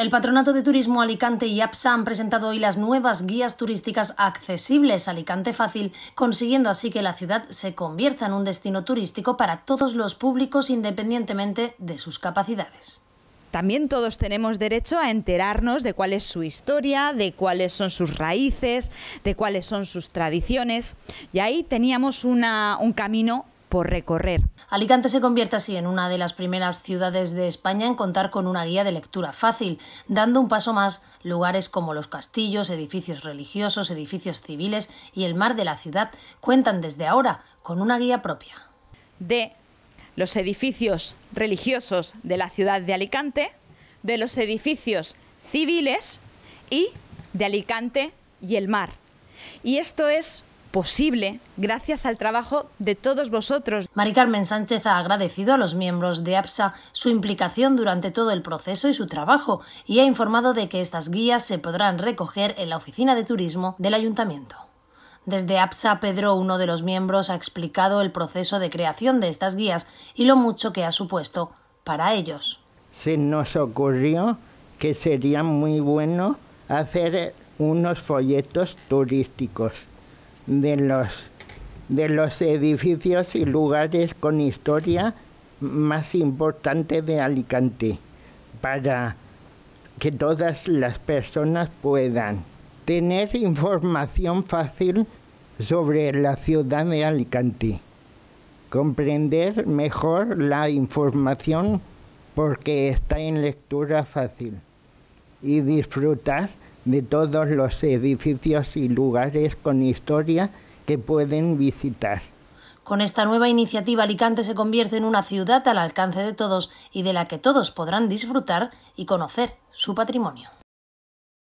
El Patronato de Turismo Alicante y APSA han presentado hoy las nuevas guías turísticas accesibles Alicante Fácil, consiguiendo así que la ciudad se convierta en un destino turístico para todos los públicos independientemente de sus capacidades. También todos tenemos derecho a enterarnos de cuál es su historia, de cuáles son sus raíces, de cuáles son sus tradiciones. Y ahí teníamos un camino por recorrer. Alicante se convierte así en una de las primeras ciudades de España en contar con una guía de lectura fácil, dando un paso más lugares como los castillos, edificios religiosos, edificios civiles y el mar de la ciudad cuentan desde ahora con una guía propia. De los edificios religiosos de la ciudad de Alicante, de los edificios civiles y de Alicante y el mar. Y esto es posible gracias al trabajo de todos vosotros. Mari Carmen Sánchez ha agradecido a los miembros de APSA su implicación durante todo el proceso y su trabajo y ha informado de que estas guías se podrán recoger en la oficina de turismo del ayuntamiento. Desde APSA, Pedro, uno de los miembros, ha explicado el proceso de creación de estas guías y lo mucho que ha supuesto para ellos. Se nos ocurrió que sería muy bueno hacer unos folletos turísticos de los, edificios y lugares con historia más importante de Alicante, para que todas las personas puedan tener información fácil sobre la ciudad de Alicante, comprender mejor la información porque está en lectura fácil y disfrutar de todos los edificios y lugares con historia que pueden visitar. Con esta nueva iniciativa, Alicante se convierte en una ciudad al alcance de todos y de la que todos podrán disfrutar y conocer su patrimonio.